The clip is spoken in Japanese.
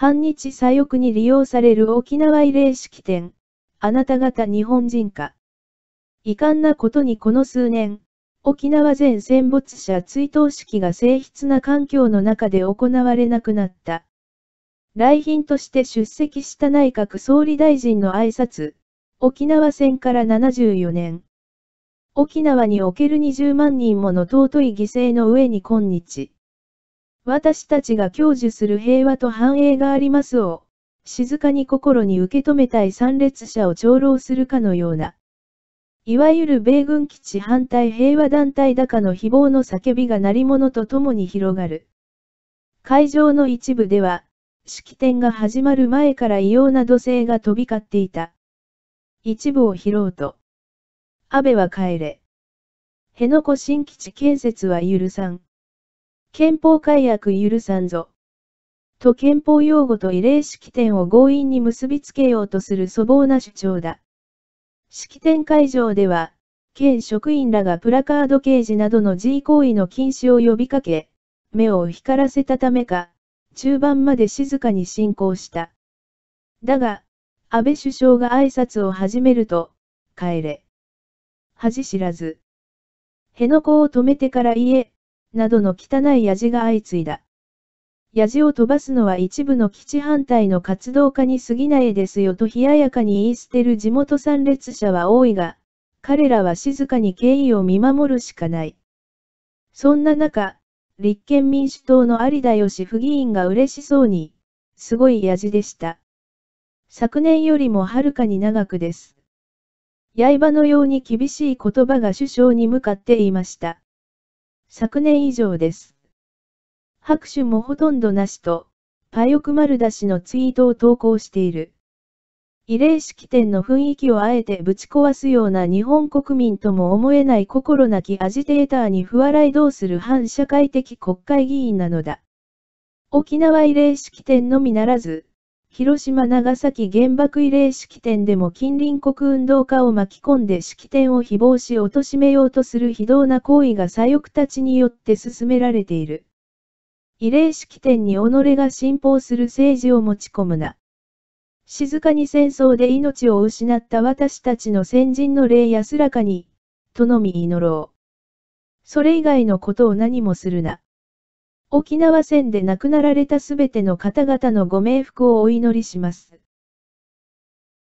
反日左翼に利用される沖縄慰霊式典、あなた方日本人か。遺憾なことにこの数年、沖縄全戦没者追悼式が静筆な環境の中で行われなくなった。来賓として出席した内閣総理大臣の挨拶、沖縄戦から74年。沖縄における20万人もの尊い犠牲の上に今日。私たちが享受する平和と繁栄がありますを、静かに心に受け止めたい参列者を長老するかのような、いわゆる米軍基地反対平和団体だかの誹謗の叫びが鳴り物とともに広がる。会場の一部では、式典が始まる前から異様な土星が飛び交っていた。一部を拾うと。安倍は帰れ。辺野古新基地建設は許さん。憲法改悪許さんぞ。と憲法用語と異例式典を強引に結びつけようとする粗暴な主張だ。式典会場では、県職員らがプラカード掲示などの G 行為の禁止を呼びかけ、目を光らせたためか、中盤まで静かに進行した。だが、安倍首相が挨拶を始めると、帰れ。恥知らず。辺野古を止めてから言え、などの汚い味が相次いだ。ヤジを飛ばすのは一部の基地反対の活動家に過ぎないですよと冷ややかに言い捨てる地元参列者は多いが、彼らは静かに敬意を見守るしかない。そんな中、立憲民主党の有田義府議員が嬉しそうに、すごいヤジでした。昨年よりもはるかに長くです。刃のように厳しい言葉が首相に向かっていました。昨年以上です。拍手もほとんどなしと、パヨクマルダ氏のツイートを投稿している。慰霊式典の雰囲気をあえてぶち壊すような日本国民とも思えない心なきアジテーターに不笑いどうする反社会的国会議員なのだ。沖縄慰霊式典のみならず、広島長崎原爆慰霊式典でも近隣国運動家を巻き込んで式典を誹謗し貶めようとする非道な行為が左翼たちによって進められている。慰霊式典に己が信奉する政治を持ち込むな。静かに戦争で命を失った私たちの先人の霊安らかに、とのみ祈ろう。それ以外のことを何もするな。沖縄戦で亡くなられたすべての方々のご冥福をお祈りします。